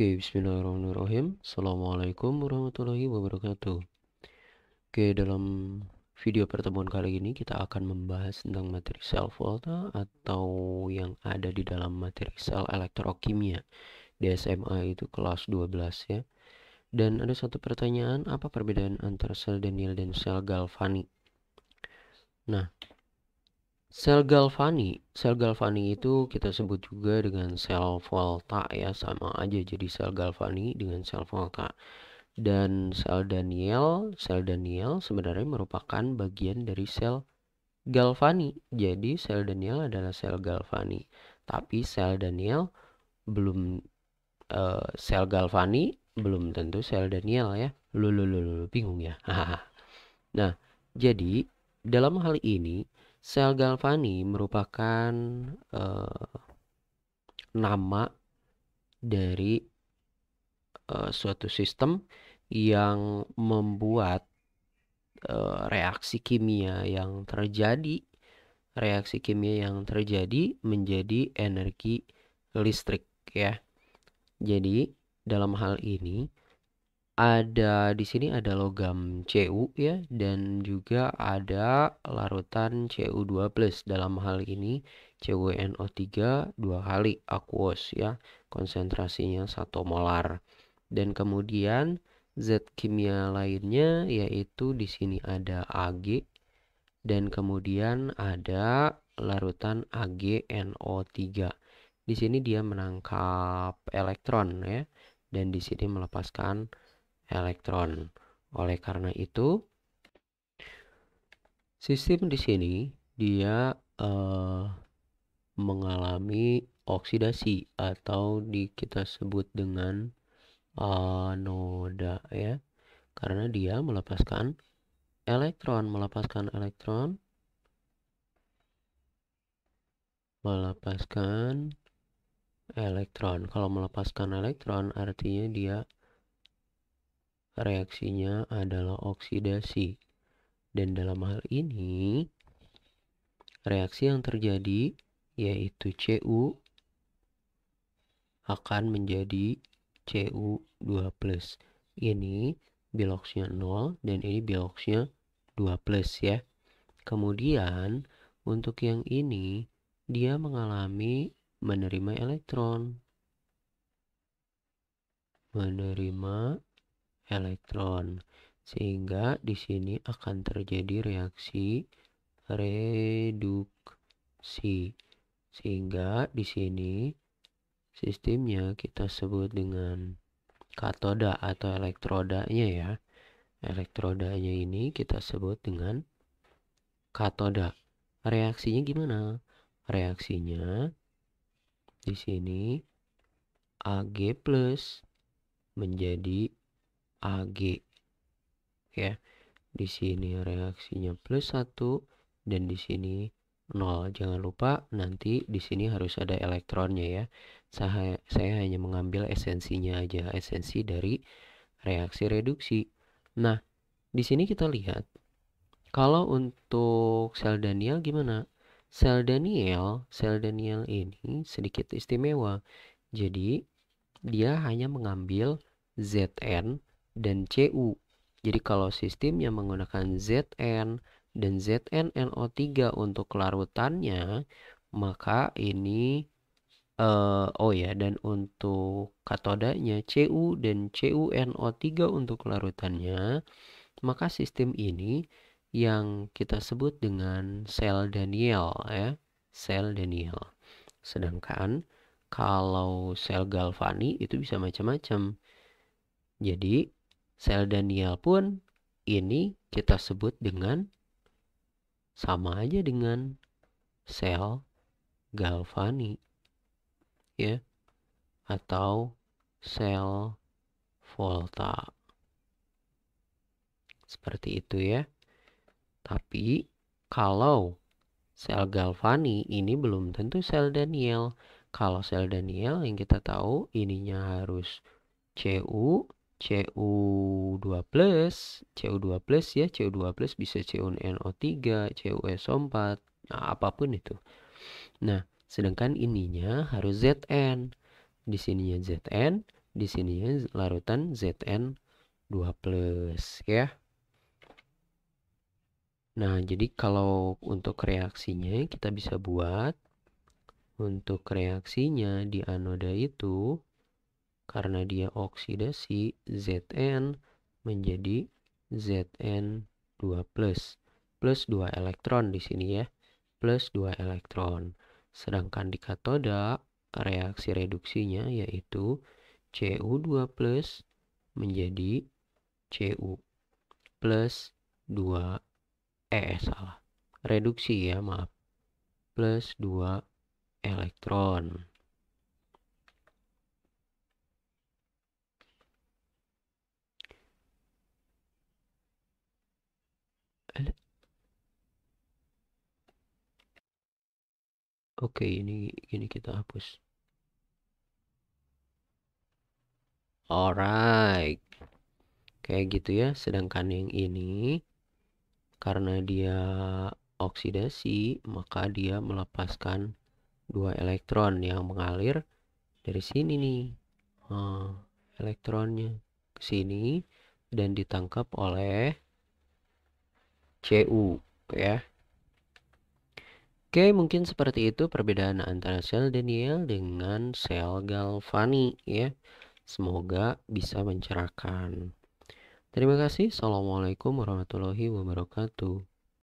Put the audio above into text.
Oke, bismillahirrahmanirrahim. Assalamualaikum warahmatullahi wabarakatuh. Oke, dalam video pertemuan kali ini kita akan membahas tentang materi sel volta atau yang ada di dalam materi sel elektrokimia. Di SMA itu kelas 12 ya. Dan ada satu pertanyaan, apa perbedaan antara sel Daniel dan sel galvanik? Nah, Sel galvani, sel galvani itu kita sebut juga dengan sel volta ya, sama aja jadi sel galvani dengan sel volta. Dan sel Daniel, sel Daniel sebenarnya merupakan bagian dari sel galvani. Jadi sel Daniel adalah sel galvani. Tapi sel Daniel belum uh, sel galvani belum tentu sel Daniel ya. Lu lu lu, lu bingung ya. nah, jadi dalam hal ini Sel Galvani merupakan uh, nama dari uh, suatu sistem yang membuat uh, reaksi kimia yang terjadi reaksi kimia yang terjadi menjadi energi listrik ya. Jadi dalam hal ini ada di sini ada logam Cu ya dan juga ada larutan Cu2+ dalam hal ini CuNO3 dua kali aquos ya konsentrasinya satu molar. Dan kemudian zat kimia lainnya yaitu di sini ada Ag dan kemudian ada larutan AgNO3. Di sini dia menangkap elektron ya dan di sini melepaskan elektron. Oleh karena itu, sistem di sini dia eh, mengalami oksidasi atau di, kita sebut dengan anoda eh, ya. Karena dia melepaskan elektron, melepaskan elektron melepaskan elektron. Kalau melepaskan elektron artinya dia reaksinya adalah oksidasi. Dan dalam hal ini, reaksi yang terjadi yaitu Cu akan menjadi Cu2+. Ini biloksinya 0 dan ini biloksinya 2+, ya. Kemudian, untuk yang ini, dia mengalami menerima elektron. Menerima elektron. Sehingga di sini akan terjadi reaksi reduksi. Sehingga di sini sistemnya kita sebut dengan katoda atau elektrodanya ya. Elektrodanya ini kita sebut dengan katoda. Reaksinya gimana? Reaksinya di sini Ag plus menjadi Ag. Ya. Di sini reaksinya plus satu dan di sini nol Jangan lupa nanti di sini harus ada elektronnya ya. Saya, saya hanya mengambil esensinya aja, esensi dari reaksi reduksi. Nah, di sini kita lihat kalau untuk sel Daniel gimana? Sel Daniel, sel Daniel ini sedikit istimewa. Jadi, dia hanya mengambil ZN dan Cu. Jadi kalau sistem yang menggunakan Zn dan ZnNO3 untuk larutannya, maka ini uh, oh ya dan untuk katodanya Cu dan CuNO3 untuk larutannya, maka sistem ini yang kita sebut dengan sel Daniel ya, sel Daniel. Sedangkan kalau sel Galvani itu bisa macam-macam. Jadi sel Daniel pun ini kita sebut dengan sama aja dengan sel Galvani ya atau sel Volta seperti itu ya tapi kalau sel Galvani ini belum tentu sel Daniel kalau sel Daniel yang kita tahu ininya harus CU CU2+, CU2+, ya, CU2+, bisa CuNO3, CuSO4, nah, apapun itu. Nah, sedangkan ininya harus ZN. Di sininya ZN, di sininya larutan ZN 2+, ya. Nah, jadi kalau untuk reaksinya kita bisa buat untuk reaksinya di anoda itu karena dia oksidasi, Zn menjadi Zn2+. Plus plus 2 elektron di sini ya. Plus 2 elektron. Sedangkan di katoda, reaksi reduksinya yaitu Cu2 plus menjadi Cu plus 2 eh salah reduksi ya maaf plus 2 elektron oke ini gini kita hapus alright kayak gitu ya sedangkan yang ini karena dia oksidasi maka dia melepaskan dua elektron yang mengalir dari sini nih nah, elektronnya ke sini dan ditangkap oleh CU ya Oke, mungkin seperti itu perbedaan antara sel Daniel dengan sel Galvani ya. Semoga bisa mencerahkan. Terima kasih. Assalamualaikum warahmatullahi wabarakatuh.